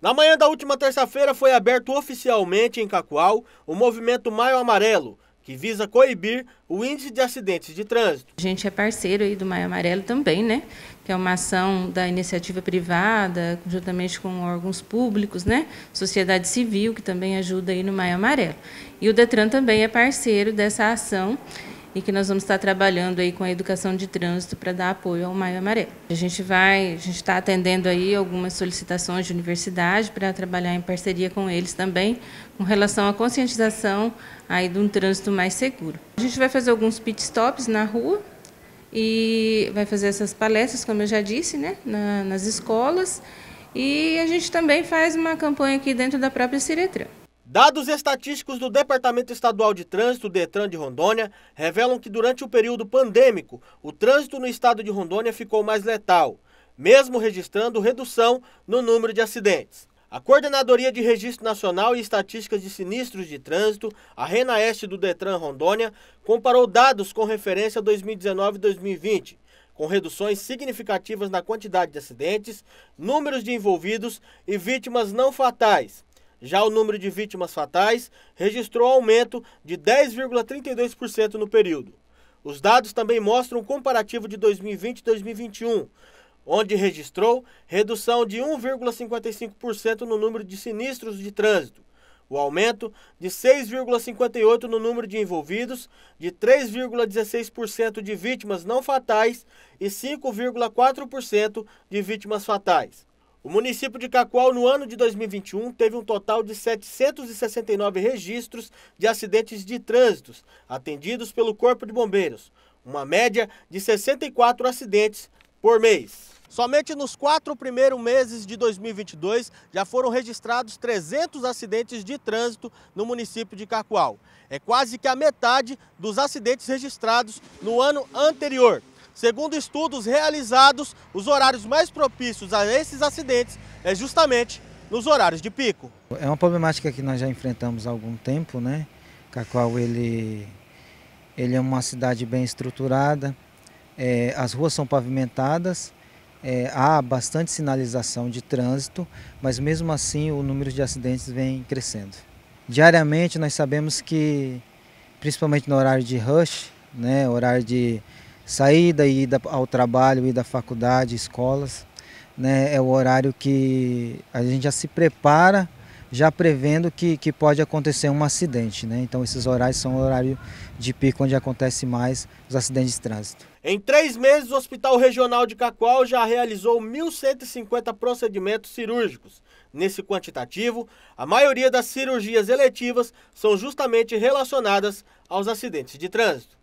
Na manhã da última terça-feira foi aberto oficialmente em Cacoal o movimento Maio Amarelo, que visa coibir o índice de acidentes de trânsito. A gente é parceiro aí do Maio Amarelo também, né? Que é uma ação da iniciativa privada, juntamente com órgãos públicos, né? Sociedade civil, que também ajuda aí no Maio Amarelo. E o Detran também é parceiro dessa ação e que nós vamos estar trabalhando aí com a educação de trânsito para dar apoio ao Maio Amarelo. A gente vai, a gente está atendendo aí algumas solicitações de universidade para trabalhar em parceria com eles também, com relação à conscientização aí de um trânsito mais seguro. A gente vai fazer alguns pit stops na rua e vai fazer essas palestras, como eu já disse, né, na, nas escolas. E a gente também faz uma campanha aqui dentro da própria Ciretran. Dados estatísticos do Departamento Estadual de Trânsito, Detran de Rondônia, revelam que durante o período pandêmico, o trânsito no estado de Rondônia ficou mais letal, mesmo registrando redução no número de acidentes. A Coordenadoria de Registro Nacional e Estatísticas de Sinistros de Trânsito, a RENAEST do Detran Rondônia, comparou dados com referência a 2019 e 2020 com reduções significativas na quantidade de acidentes, números de envolvidos e vítimas não fatais, já o número de vítimas fatais registrou aumento de 10,32% no período. Os dados também mostram um comparativo de 2020 e 2021, onde registrou redução de 1,55% no número de sinistros de trânsito, o aumento de 6,58% no número de envolvidos, de 3,16% de vítimas não fatais e 5,4% de vítimas fatais. O município de Cacoal, no ano de 2021, teve um total de 769 registros de acidentes de trânsito atendidos pelo Corpo de Bombeiros, uma média de 64 acidentes por mês. Somente nos quatro primeiros meses de 2022 já foram registrados 300 acidentes de trânsito no município de Cacoal. É quase que a metade dos acidentes registrados no ano anterior. Segundo estudos realizados, os horários mais propícios a esses acidentes é justamente nos horários de pico. É uma problemática que nós já enfrentamos há algum tempo, né? Cacoal ele, ele é uma cidade bem estruturada, é, as ruas são pavimentadas, é, há bastante sinalização de trânsito, mas mesmo assim o número de acidentes vem crescendo. Diariamente nós sabemos que, principalmente no horário de rush, né, horário de saída e ida ao trabalho, e da faculdade, escolas. Né, é o horário que a gente já se prepara, já prevendo que, que pode acontecer um acidente. Né? Então esses horários são o horário de pico onde acontece mais os acidentes de trânsito. Em três meses, o Hospital Regional de Cacoal já realizou 1.150 procedimentos cirúrgicos. Nesse quantitativo, a maioria das cirurgias eletivas são justamente relacionadas aos acidentes de trânsito.